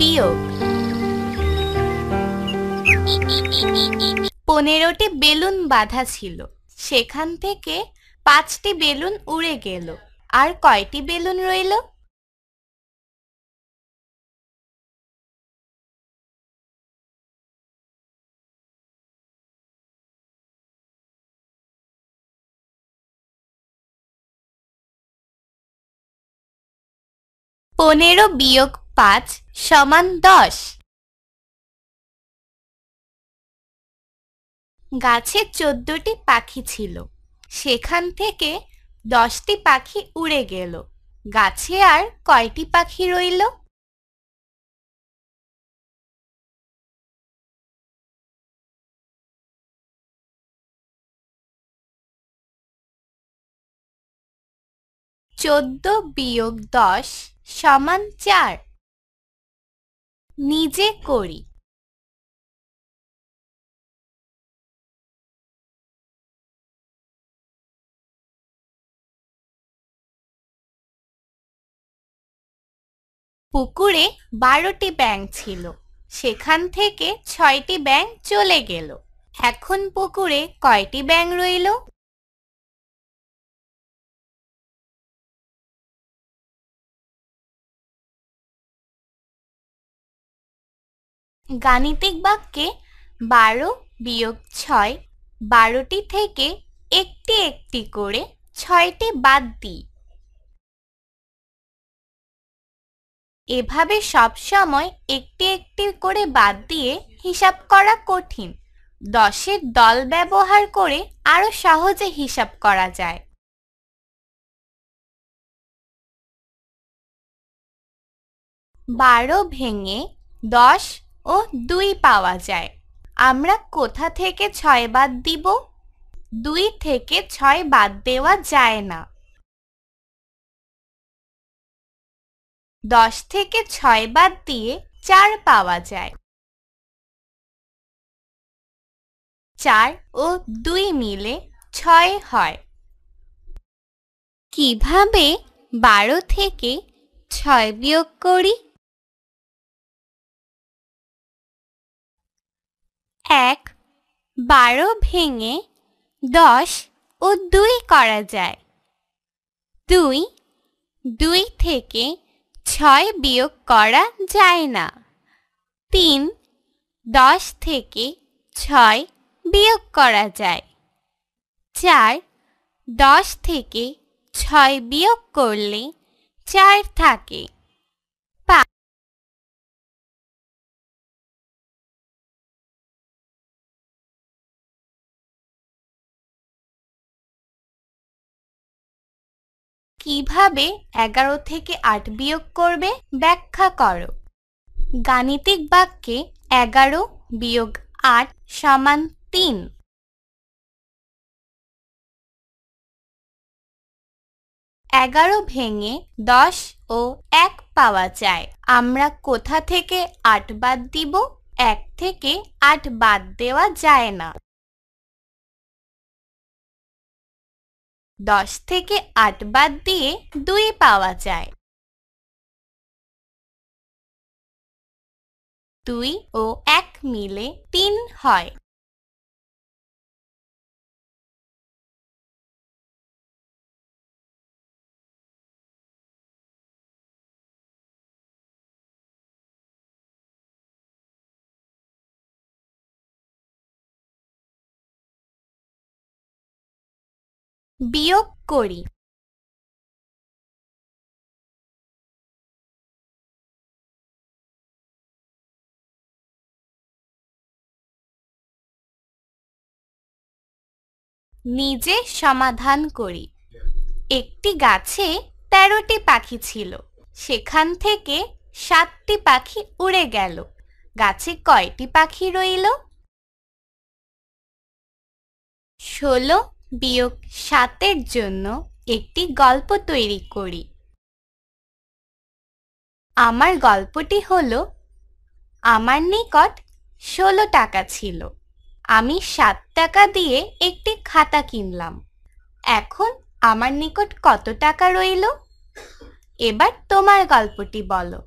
প্রিয় পনেরোটি বেলুন বাঁধা ছিল সেখান থেকে পাঁচটি বেলুন উড়ে গেল আর কয়টি বেলুন রইল পনেরো বিয়োগ পাঁচ সমান দশ গাছে চোদ্দটি পাখি ছিল সেখান থেকে দশটি পাখি উড়ে গেল গাছে আর কয়টি পাখি রইল চোদ্দ বিয়োগ দশ সমান চার নিজে করি পুকুরে বারোটি ব্যাঙ ছিল সেখান থেকে ছয়টি ব্যাঙ চলে গেল এখন পুকুরে কয়টি ব্যাঙ রইল গাণিতিক বাক্যে বারো বিয়োগ ছয় বারোটি থেকে একটি একটি করে ছয়টি বাদ দিই এভাবে সব সময় একটি একটি করে বাদ দিয়ে হিসাব করা কঠিন দশের দল ব্যবহার করে আরও সহজে হিসাব করা যায় বারো ভেঙে দশ ও দুই পাওয়া যায় আমরা কোথা থেকে ছয় বাদ দিব দুই থেকে ছয় বাদ দেওয়া যায় না দশ থেকে ছয় বাদ দিয়ে চার পাওয়া যায় চার ও দুই মিলে ছয় হয় কিভাবে বারো থেকে ছয় বিয়োগ করি এক বারো ভেঙে দশ ও দুই করা যায় দুই দুই থেকে ছয় বিয়োগ করা যায় না তিন দশ থেকে ছয় বিয়োগ করা যায় চার দশ থেকে ছয় বিয়োগ করলে চার থাকে কিভাবে এগারো থেকে আট বিয়োগ করবে ব্যাখ্যা করো গাণিতিক বাক্যে এগারো বিয়োগ আট সমান তিন এগারো ভেঙে দশ ও এক পাওয়া যায় আমরা কোথা থেকে আট বাদ দিব এক থেকে আট বাদ দেওয়া যায় না দশ থেকে আট বাদ দিয়ে দুই পাওয়া যায় দুই ও এক মিলে তিন হয় বিয়োগ করি নিজে সমাধান করি একটি গাছে তেরোটি পাখি ছিল সেখান থেকে সাতটি পাখি উড়ে গেল গাছে কয়টি পাখি রইল ষোলো বিয়োগ সাতের জন্য একটি গল্প তৈরি করি আমার গল্পটি হল আমার নিকট ষোলো টাকা ছিল আমি সাত টাকা দিয়ে একটি খাতা কিনলাম এখন আমার নিকট কত টাকা রইল এবার তোমার গল্পটি বলো